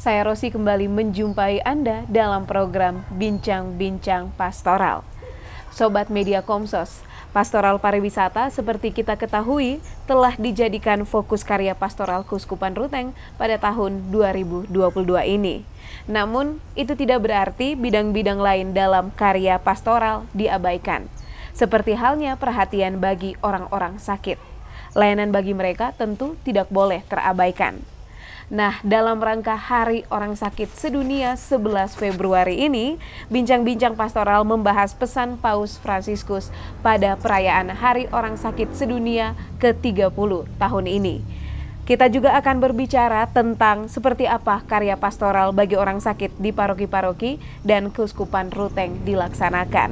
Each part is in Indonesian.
Saya Rosi kembali menjumpai Anda dalam program Bincang-Bincang Pastoral. Sobat Media Komsos, Pastoral pariwisata seperti kita ketahui telah dijadikan fokus karya pastoral Kuskupan Ruteng pada tahun 2022 ini. Namun, itu tidak berarti bidang-bidang lain dalam karya pastoral diabaikan. Seperti halnya perhatian bagi orang-orang sakit. Layanan bagi mereka tentu tidak boleh terabaikan. Nah, dalam rangka Hari Orang Sakit Sedunia 11 Februari ini, bincang-bincang pastoral membahas pesan Paus Fransiskus pada perayaan Hari Orang Sakit Sedunia ke-30 tahun ini. Kita juga akan berbicara tentang seperti apa karya pastoral bagi orang sakit di paroki-paroki dan keuskupan Ruteng dilaksanakan.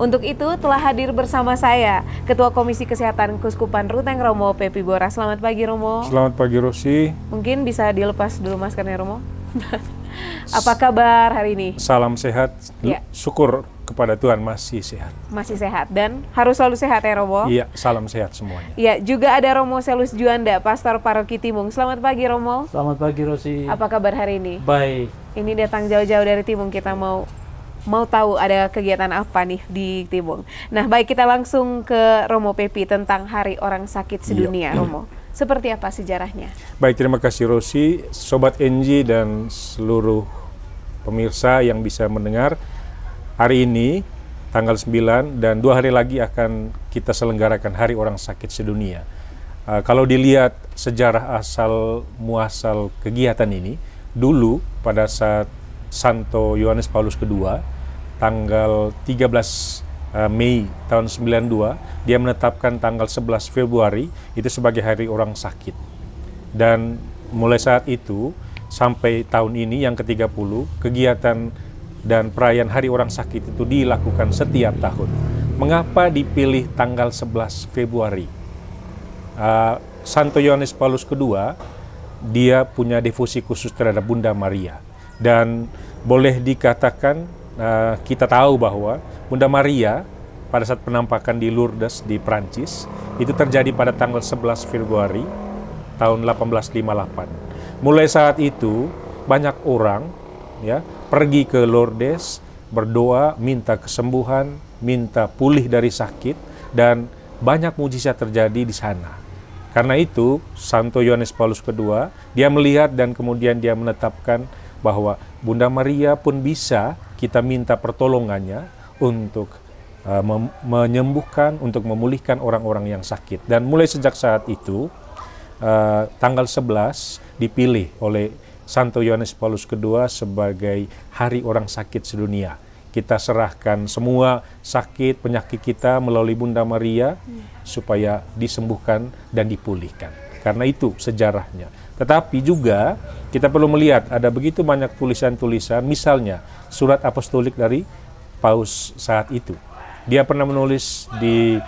Untuk itu telah hadir bersama saya Ketua Komisi Kesehatan Keuskupan Ruteng Romo Pepi Bora. Selamat pagi Romo. Selamat pagi Rosi. Mungkin bisa dilepas dulu maskernya Romo. apa kabar hari ini? Salam sehat. Ya. Syukur kepada Tuhan masih sehat. Masih sehat dan harus selalu sehat ya Romo. Iya, salam sehat semuanya. Iya, juga ada Romo Selus Juanda, Pastor Paroki Timung. Selamat pagi Romo. Selamat pagi Rosi. Apa kabar hari ini? Baik. Ini datang jauh-jauh dari Timung kita mau mau tahu ada kegiatan apa nih di Timung. Nah, baik kita langsung ke Romo Pepi tentang Hari Orang Sakit iya. Sedunia, iya. Romo. Seperti apa sejarahnya? Baik, terima kasih Rosi, Sobat Enji dan seluruh pemirsa yang bisa mendengar hari ini tanggal 9 dan dua hari lagi akan kita selenggarakan Hari Orang Sakit Sedunia. Uh, kalau dilihat sejarah asal muasal kegiatan ini, dulu pada saat Santo Yohanes Paulus II tanggal 13 uh, eh, Mei tahun 92 dia menetapkan tanggal 11 Februari itu sebagai Hari Orang Sakit. Dan mulai saat itu sampai tahun ini yang ke-30 kegiatan dan perayaan Hari Orang Sakit itu dilakukan setiap tahun. Mengapa dipilih tanggal 11 Februari? Uh, Santo Yohanes Paulus II, dia punya devosi khusus terhadap Bunda Maria. Dan boleh dikatakan uh, kita tahu bahwa Bunda Maria pada saat penampakan di Lourdes di Prancis itu terjadi pada tanggal 11 Februari tahun 1858. Mulai saat itu banyak orang ya pergi ke Lourdes, berdoa, minta kesembuhan, minta pulih dari sakit, dan banyak mujizat terjadi di sana. Karena itu, Santo Yohanes Paulus II, dia melihat dan kemudian dia menetapkan bahwa Bunda Maria pun bisa kita minta pertolongannya untuk uh, menyembuhkan, untuk memulihkan orang-orang yang sakit. Dan mulai sejak saat itu, uh, tanggal 11 dipilih oleh Santo Yohanes Paulus II sebagai hari orang sakit sedunia. Kita serahkan semua sakit penyakit kita melalui Bunda Maria supaya disembuhkan dan dipulihkan. Karena itu sejarahnya. Tetapi juga kita perlu melihat ada begitu banyak tulisan-tulisan misalnya surat apostolik dari Paus saat itu. Dia pernah menulis di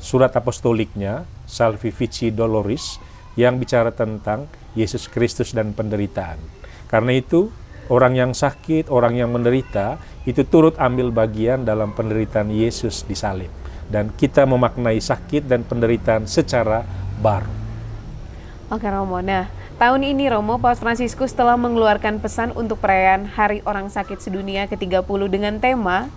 surat apostoliknya Salvi Vici Doloris yang bicara tentang Yesus Kristus dan penderitaan. Karena itu, orang yang sakit, orang yang menderita, itu turut ambil bagian dalam penderitaan Yesus di salib. Dan kita memaknai sakit dan penderitaan secara baru. Oke Romo, nah tahun ini Romo, Paus Fransiskus telah mengeluarkan pesan untuk perayaan Hari Orang Sakit Sedunia ke-30 dengan tema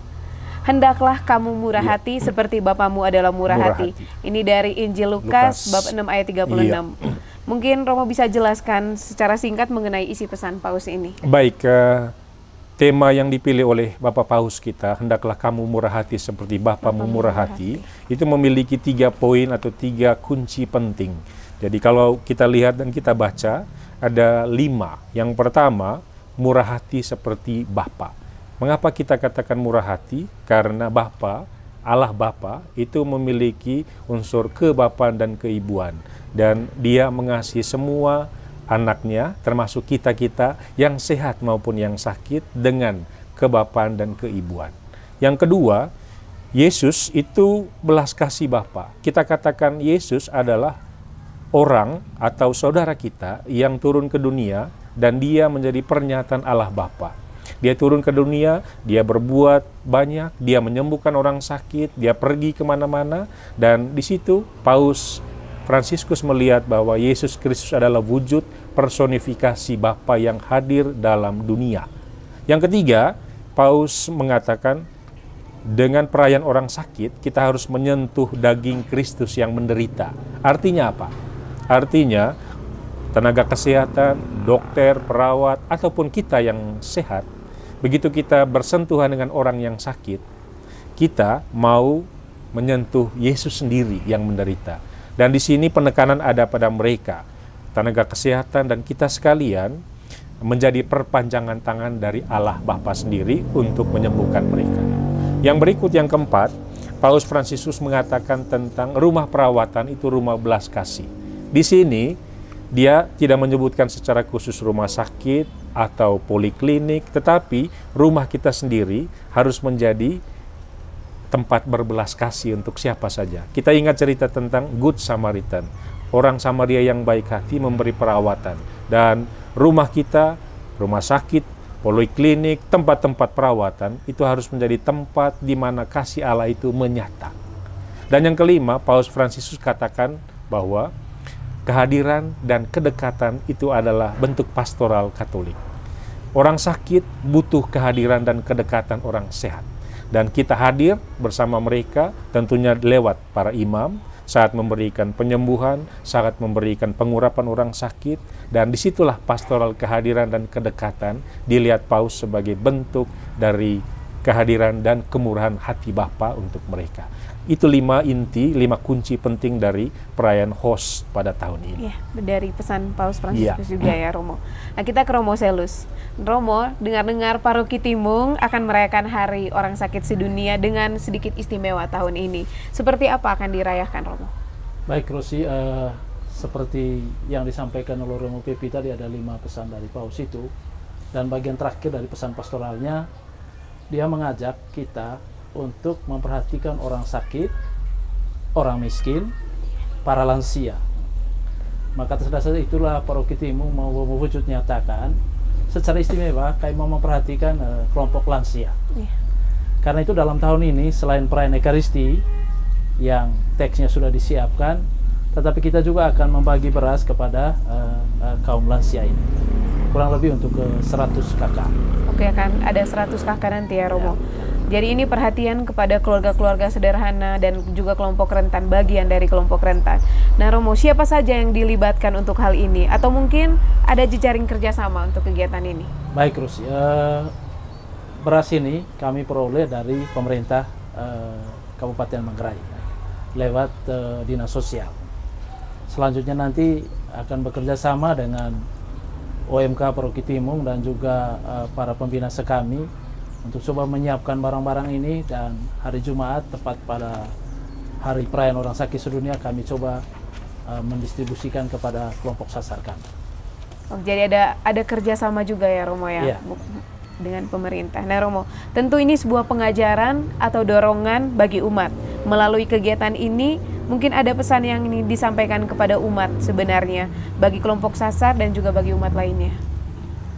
Hendaklah kamu murah ya. hati seperti Bapamu adalah murah, murah hati. hati. Ini dari Injil Lukas, Lukas bab 6 ayat 36. Ya. Mungkin Romo bisa jelaskan secara singkat mengenai isi pesan Paus ini. Baik, uh, tema yang dipilih oleh Bapak Paus kita, hendaklah kamu murah hati seperti Bapamu Bapak murah hati, hati, itu memiliki tiga poin atau tiga kunci penting. Jadi kalau kita lihat dan kita baca, ada lima. Yang pertama, murah hati seperti Bapa. Mengapa kita katakan murah hati? Karena Bapa Allah Bapa itu memiliki unsur kebapaan dan keibuan dan dia mengasihi semua anaknya termasuk kita-kita yang sehat maupun yang sakit dengan kebapaan dan keibuan. Yang kedua, Yesus itu belas kasih Bapa. Kita katakan Yesus adalah orang atau saudara kita yang turun ke dunia dan dia menjadi pernyataan Allah Bapa. Dia turun ke dunia, dia berbuat banyak, dia menyembuhkan orang sakit, dia pergi kemana-mana, dan di situ Paus Fransiskus melihat bahwa Yesus Kristus adalah wujud personifikasi Bapa yang hadir dalam dunia. Yang ketiga, Paus mengatakan dengan perayaan orang sakit kita harus menyentuh daging Kristus yang menderita. Artinya apa? Artinya tenaga kesehatan, dokter, perawat ataupun kita yang sehat, begitu kita bersentuhan dengan orang yang sakit, kita mau menyentuh Yesus sendiri yang menderita dan di sini penekanan ada pada mereka, tenaga kesehatan dan kita sekalian menjadi perpanjangan tangan dari Allah Bapa sendiri untuk menyembuhkan mereka. Yang berikut yang keempat, Paus Fransiskus mengatakan tentang rumah perawatan itu rumah belas kasih. Di sini dia tidak menyebutkan secara khusus rumah sakit atau poliklinik, tetapi rumah kita sendiri harus menjadi tempat berbelas kasih untuk siapa saja. Kita ingat cerita tentang Good Samaritan, orang Samaria yang baik hati memberi perawatan dan rumah kita, rumah sakit, poliklinik, tempat-tempat perawatan itu harus menjadi tempat di mana kasih Allah itu menyata. Dan yang kelima, Paus Fransiskus katakan bahwa kehadiran dan kedekatan itu adalah bentuk pastoral Katolik. Orang sakit butuh kehadiran dan kedekatan orang sehat dan kita hadir bersama mereka tentunya lewat para imam saat memberikan penyembuhan, saat memberikan pengurapan orang sakit, dan disitulah pastoral kehadiran dan kedekatan dilihat paus sebagai bentuk dari kehadiran dan kemurahan hati Bapa untuk mereka. Itu lima inti, lima kunci penting dari perayaan host pada tahun ini. Ya, dari pesan Paus Fransiskus ya. juga ya Romo. Nah kita ke Romo Selus. Romo, dengar-dengar Paroki Timung akan merayakan Hari Orang Sakit Sedunia dengan sedikit istimewa tahun ini. Seperti apa akan dirayakan Romo? Baik Rosi, uh, seperti yang disampaikan oleh Romo Pepi tadi ada lima pesan dari Paus itu. Dan bagian terakhir dari pesan pastoralnya, dia mengajak kita untuk memperhatikan orang sakit, orang miskin, para lansia. Maka atas itulah itulah timu mau mewujud nyatakan secara istimewa kami mau memperhatikan uh, kelompok lansia. Yeah. Karena itu dalam tahun ini selain perayaan Ekaristi yang teksnya sudah disiapkan, tetapi kita juga akan membagi beras kepada uh, uh, kaum lansia ini. Kurang lebih untuk ke 100 kakak. Oke, akan ada 100 kakak nanti ya Romo. Ya. Jadi ini perhatian kepada keluarga-keluarga sederhana dan juga kelompok rentan bagian dari kelompok rentan. Nah Romo, siapa saja yang dilibatkan untuk hal ini? Atau mungkin ada jejaring kerjasama untuk kegiatan ini? Baik Rus, uh, beras ini kami peroleh dari pemerintah uh, Kabupaten Manggarai lewat uh, dinas sosial. Selanjutnya nanti akan bekerja sama dengan OMK Proki dan juga uh, para pembina sekami untuk coba menyiapkan barang-barang ini dan hari Jumat tepat pada hari perayaan orang sakit sedunia kami coba uh, mendistribusikan kepada kelompok sasar Oh, jadi ada ada kerjasama juga ya Romo ya yeah. dengan pemerintah. Nah Romo, tentu ini sebuah pengajaran atau dorongan bagi umat melalui kegiatan ini mungkin ada pesan yang ini disampaikan kepada umat sebenarnya bagi kelompok sasar dan juga bagi umat lainnya.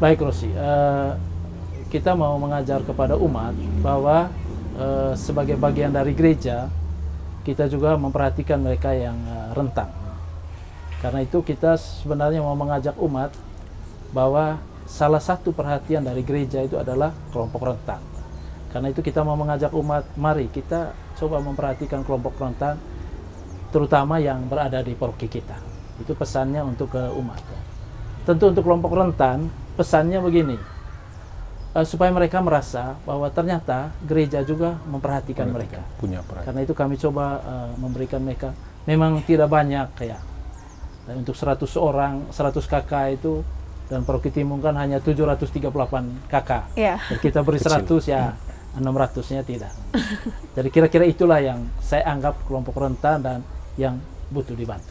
Baik Rosi, uh, kita mau mengajar kepada umat bahwa uh, sebagai bagian dari gereja kita juga memperhatikan mereka yang uh, rentan. Karena itu kita sebenarnya mau mengajak umat bahwa salah satu perhatian dari gereja itu adalah kelompok rentang. Karena itu kita mau mengajak umat, mari kita coba memperhatikan kelompok rentang terutama yang berada di poroki kita. Itu pesannya untuk ke eh, umat. Tentu untuk kelompok rentan pesannya begini Eh, supaya mereka merasa bahwa ternyata gereja juga memperhatikan mereka. Punya perhatian. Karena itu kami coba uh, memberikan mereka memang tidak banyak ya. Dan untuk 100 orang, 100 kakak itu dan paroki Timung kan hanya 738 kakak. Yeah. kita beri Kecil. ya. Hmm. 600-nya tidak. Jadi kira-kira itulah yang saya anggap kelompok rentan dan yang butuh dibantu.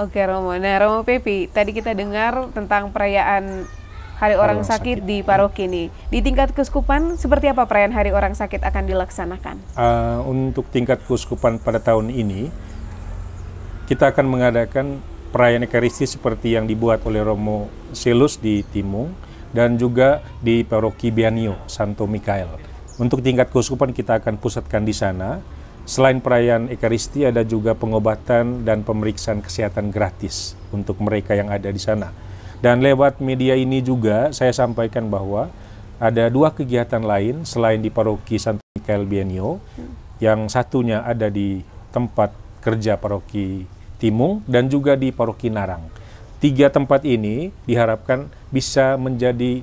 Oke Romo, nah Romo Pepi, tadi kita dengar tentang perayaan Hari Orang, orang Sakit, sakit di paroki ini. Di tingkat keuskupan seperti apa perayaan Hari Orang Sakit akan dilaksanakan? Uh, untuk tingkat keuskupan pada tahun ini kita akan mengadakan perayaan Ekaristi seperti yang dibuat oleh Romo Silus di Timung dan juga di paroki Bianio Santo Mikael. Untuk tingkat keuskupan kita akan pusatkan di sana. Selain perayaan Ekaristi ada juga pengobatan dan pemeriksaan kesehatan gratis untuk mereka yang ada di sana dan lewat media ini juga saya sampaikan bahwa ada dua kegiatan lain selain di paroki Santo Mikael Bienio, yang satunya ada di tempat kerja paroki Timung dan juga di paroki Narang. Tiga tempat ini diharapkan bisa menjadi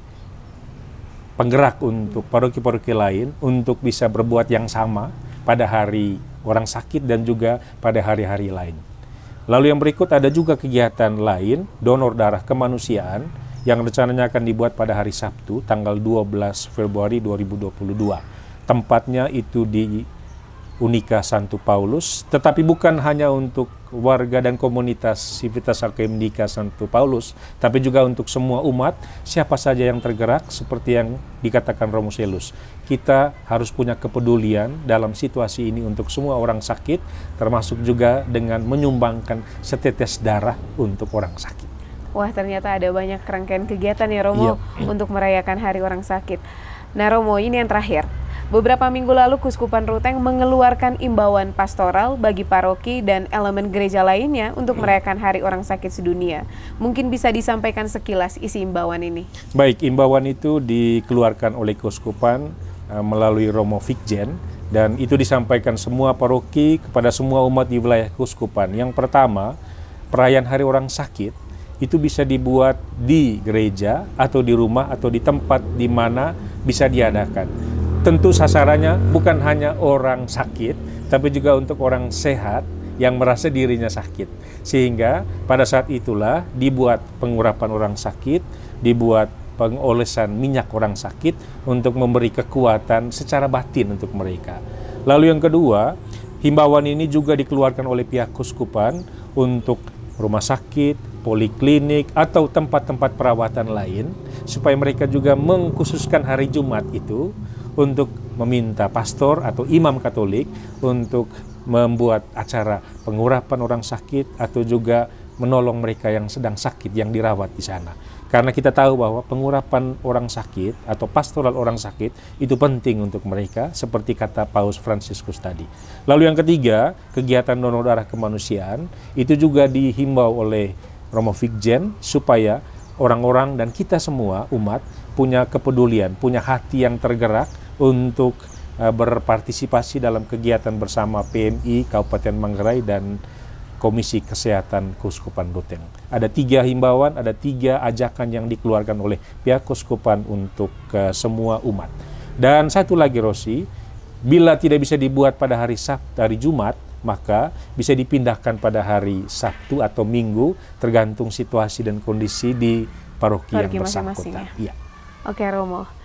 penggerak untuk paroki-paroki lain untuk bisa berbuat yang sama pada hari orang sakit dan juga pada hari-hari lain. Lalu yang berikut ada juga kegiatan lain, donor darah kemanusiaan, yang rencananya akan dibuat pada hari Sabtu, tanggal 12 Februari 2022. Tempatnya itu di Unika Santo Paulus, tetapi bukan hanya untuk warga dan komunitas Civitas Akemdika Santo Paulus, tapi juga untuk semua umat, siapa saja yang tergerak seperti yang dikatakan Romuselus. Kita harus punya kepedulian dalam situasi ini untuk semua orang sakit, termasuk juga dengan menyumbangkan setetes darah untuk orang sakit. Wah ternyata ada banyak rangkaian kegiatan ya Romo yep. Iya. untuk merayakan Hari Orang Sakit. Nah Romo ini yang terakhir, Beberapa minggu lalu, Kuskupan Ruteng mengeluarkan imbauan pastoral bagi paroki dan elemen gereja lainnya untuk hmm. merayakan Hari Orang Sakit Sedunia. Mungkin bisa disampaikan sekilas isi imbauan ini. Baik, imbauan itu dikeluarkan oleh Kuskupan uh, melalui Romo Fikjen dan itu disampaikan semua paroki kepada semua umat di wilayah Kuskupan. Yang pertama, perayaan Hari Orang Sakit itu bisa dibuat di gereja atau di rumah atau di tempat di mana bisa diadakan tentu sasarannya bukan hanya orang sakit, tapi juga untuk orang sehat yang merasa dirinya sakit. Sehingga pada saat itulah dibuat pengurapan orang sakit, dibuat pengolesan minyak orang sakit untuk memberi kekuatan secara batin untuk mereka. Lalu yang kedua, himbauan ini juga dikeluarkan oleh pihak kuskupan untuk rumah sakit, poliklinik, atau tempat-tempat perawatan lain supaya mereka juga mengkhususkan hari Jumat itu untuk meminta pastor atau imam Katolik untuk membuat acara pengurapan orang sakit atau juga menolong mereka yang sedang sakit yang dirawat di sana. Karena kita tahu bahwa pengurapan orang sakit atau pastoral orang sakit itu penting untuk mereka seperti kata Paus Fransiskus tadi. Lalu yang ketiga, kegiatan donor darah kemanusiaan itu juga dihimbau oleh Romo Vigjen supaya orang-orang dan kita semua umat punya kepedulian, punya hati yang tergerak untuk eh, berpartisipasi dalam kegiatan bersama PMI Kabupaten Manggarai dan Komisi Kesehatan Kuskupan Ruteng. Ada tiga himbauan, ada tiga ajakan yang dikeluarkan oleh pihak Kuskupan untuk eh, semua umat. Dan satu lagi Rosi, bila tidak bisa dibuat pada hari Sabtu, hari Jumat, maka bisa dipindahkan pada hari Sabtu atau Minggu tergantung situasi dan kondisi di paroki, yang bersangkutan. Ya. Iya. Oke Romo.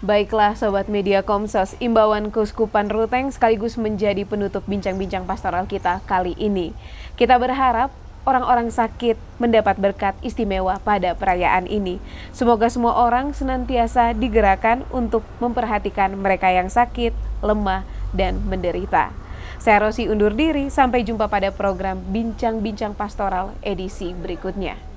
Baiklah Sobat Media Komsos, imbauan Kuskupan Ruteng sekaligus menjadi penutup bincang-bincang pastoral kita kali ini. Kita berharap orang-orang sakit mendapat berkat istimewa pada perayaan ini. Semoga semua orang senantiasa digerakkan untuk memperhatikan mereka yang sakit, lemah, dan menderita. Saya Rosi undur diri, sampai jumpa pada program Bincang-Bincang Pastoral edisi berikutnya.